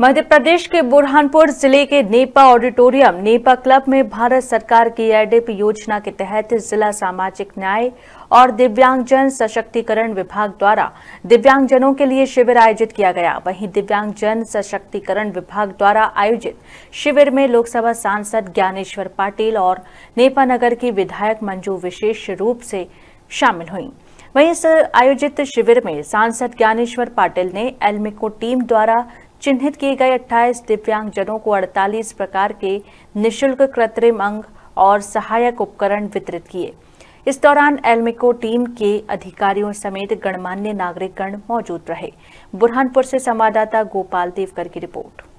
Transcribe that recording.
मध्य प्रदेश के बुरहानपुर जिले के नेपा ऑडिटोरियम नेपा क्लब में भारत सरकार की एडिप योजना के तहत जिला सामाजिक न्याय और दिव्यांगजन सशक्तिकरण विभाग द्वारा दिव्यांगजनों के लिए शिविर आयोजित किया गया वहीं दिव्यांगजन सशक्तिकरण विभाग द्वारा आयोजित शिविर में लोकसभा सांसद ज्ञानेश्वर पाटिल और नेपा नगर की विधायक मंजू विशेष रूप से शामिल हुई वहीं इस आयोजित शिविर में सांसद ज्ञानेश्वर पाटिल ने एलमिको टीम द्वारा चिन्हित किए गए 28 दिव्यांगजनों को 48 प्रकार के निशुल्क कृत्रिम अंग और सहायक उपकरण वितरित किए इस दौरान एलमिको टीम के अधिकारियों समेत गणमान्य नागरिकगण मौजूद रहे बुरहानपुर से संवाददाता गोपाल देवकर की रिपोर्ट